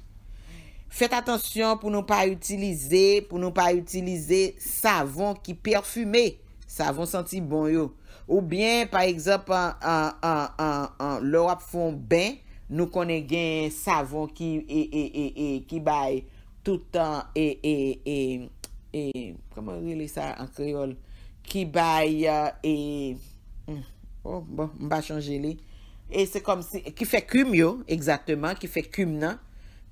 Fet atensyon pou nou pa utilize, pou nou pa utilize savon ki perfume. Savon senti bon yo. Ou byen, par egzop, lor ap fon ben, nou konen gen savon ki e, e, e, e, ki bay toutan e, e, e, e, e, koman rile sa an kriol? Ki bay, e, oh, bon, mba chanje li. E se kom si, ki fe kum yo, egzatman, ki fe kum nan,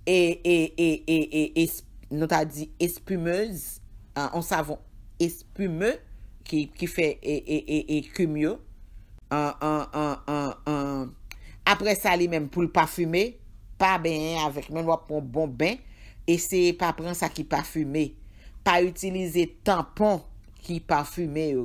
e, e, e, e, e, nou ta di espumez, an savon espumez, Ki fe e, e, e, e kumyo. Apre sa li menm pou l pafume. Pa ben yon avèk menm wap pon bon ben. Ese pa pren sa ki pafume. Pa utilize tampon ki pafume yo.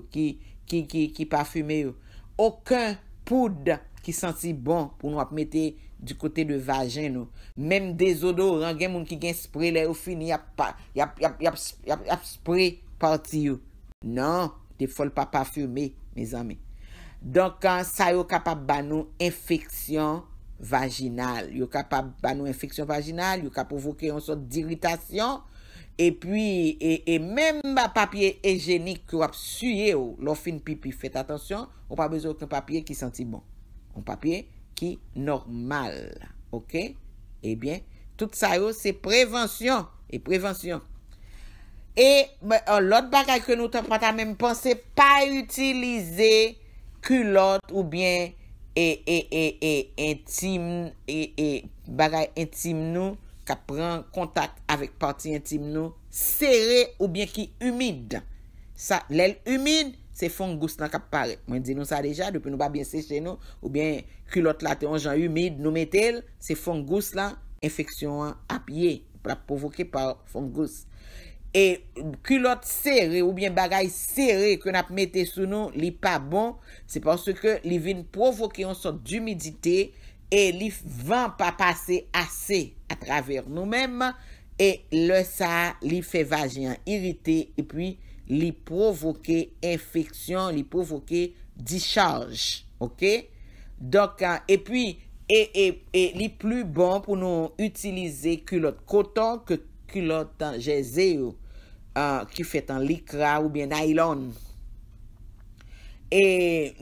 Okan poud ki santi bon pou nou ap mette di kote de vajen yo. Menm de zodo rangen moun ki gen spri le ou fini ap spri pati yo. Nan. De fol pa pa fume, me zame. Donk an euh, sa yo kapab banou infeksyon vajinal. Yo kapab banou infeksyon vajinal. Yo kapavoke yon sot d'irritasyon. E pwi, e, e men papye ejenik kwa psuye ou. Lofin pipi, fet atensyon. Ou pa bezou ki papye ki santi bon. Ou papye ki normal. Ok? Ebyen, eh tout sa yo se prevensyon. E prevensyon. E euh, lout bagay ke nou tanpata menm panse pa utilize kulot ou bien e, e, e, e, intime, e, e, bagay intime nou kap pran kontak avik pati intime nou sere ou bien ki umide. Sa lel umide, se fongous nan kap pare. Mwen di nou sa deja, dupi nou ba bin se che nou, ou bien kulot la te anjan umide nou metel, se fongous la infeksyon apye, pra provoke par fongous. E kulot sere ou bien bagay sere kwen ap mette sou nou li pa bon, se panse ke li vin provoke an son d'humidite e li van pa pase ase a traver nou menm e le sa li fe vagyen irete e pi li provoke infeksyon, li provoke dischaj. Ok? E pi, e, e, e, li plu bon pou nou utilize kulot koton ke kulot an jese euh, ou euh, ki fet an likra ou bien ailon. E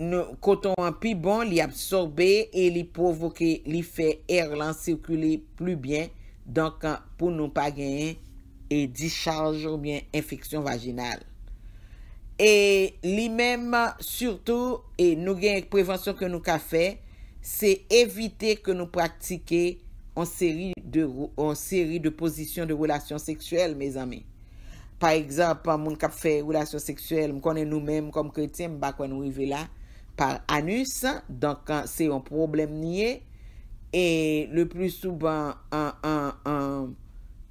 nou koton an pi bon li absorbe e li provoke li fe er lan sirkule plu bien don kan euh, pou nou pa genye e di charge ou bien infeksyon vaginal. E li men ma surtout e nou gen prevensyon ke nou ka fe se evite ke nou praktike an seri de posisyon de relasyon seksuel, me zame. Par ekzap, moun kap fe relasyon seksuel, m konen nou menm kom kretien, m bakwen ouive la par anus, donk an, se yon problem niye, e le plus souban, an, an,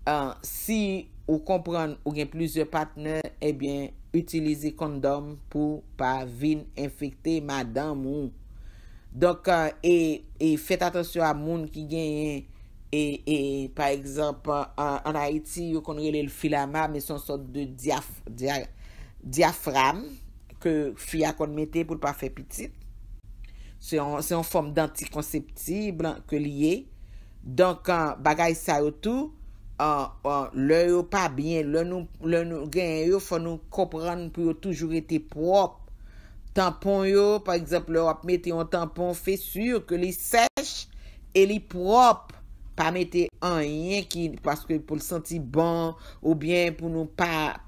an, si eh ou kompran ou gen plizye patner, ebyen, utilize kondom pou pa vin infekte madan moun. Donk, e, e fet atensyon a moun ki gen yon E, e, par exemple, an Haiti, yo kon rele l filama, me son sot de diafram, ke fia kon mette pou l pa fe pitit. Se yon form d'anti-konseptib, blanke liye. Donk, an bagay sa yo tou, an, an, le yo pa bin, le nou, le nou gen yo, fa nou kopran pou yo toujou rete prop. Tampon yo, par exemple, le wap mette yon tampon, fe sur ke li sech e li prop. pa mette an yen ki, paske pou l senti bon, ou bien pou nou pa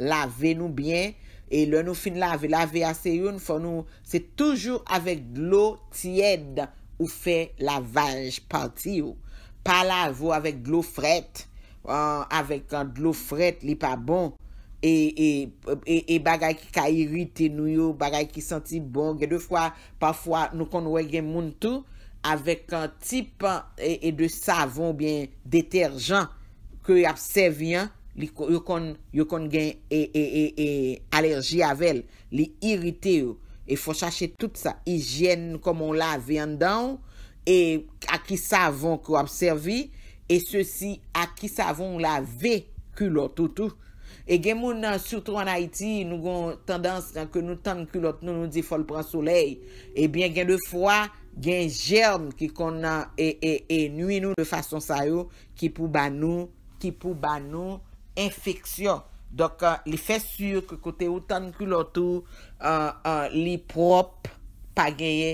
lave nou bien, e loun nou fin lave, lave ase yon, fon nou, se toujou avèk glou tièd, ou fe lavaj pati yon. Pa lavo avèk glou fret, avèk glou fret li pa bon, e, e, e, e bagay ki ka irite nou yon, bagay ki senti bon, gè de fwa, pa fwa nou kon wè gen moun tou, avèk an tip an e, e de savon, bèn deterjan, kè apsev yon, yon kon gen e, e, alerji avèl, li iritè yon. E fò chache tout sa, ijen komon lave yon dan, e a ki savon kè apsevi, e sèsi a ki savon lave kulotoutou. E gen moun nan soutou an Haiti, nou gon tendans nan ke nou tan kulot, nou nou di fol pran soley, e bèn gen defwa, gen jerm ki kon nan e, e, e nwi nou de fason sa yo ki pou ban nou ki pou ban nou infeksyon dok euh, li fes sur ki kote ou tan ki lotou euh, euh, li prop pa genye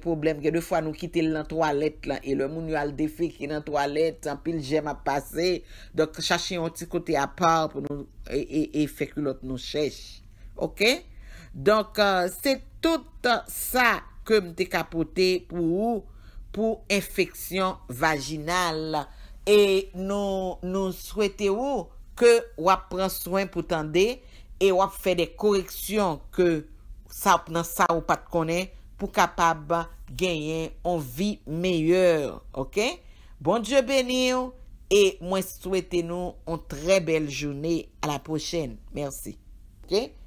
problem gen defwa nou kite l nan toalet e le moun yo al defi ki nan toalet an pil jerm apase chache yon ti kote a par e, e fek l lot nou chesh ok se tout sa ke mte kapote pou ou pou infeksyon vaginal. E nou souwete ou ke wap pran swen pou tende e wap fe de koreksyon ke sa wap nan sa wap pat konen pou kapab genyen an vi meyyeur. Ok? Bon diyo ben yo e mwen souwete nou an tre bel jouni. A la pochen. Merci. Ok?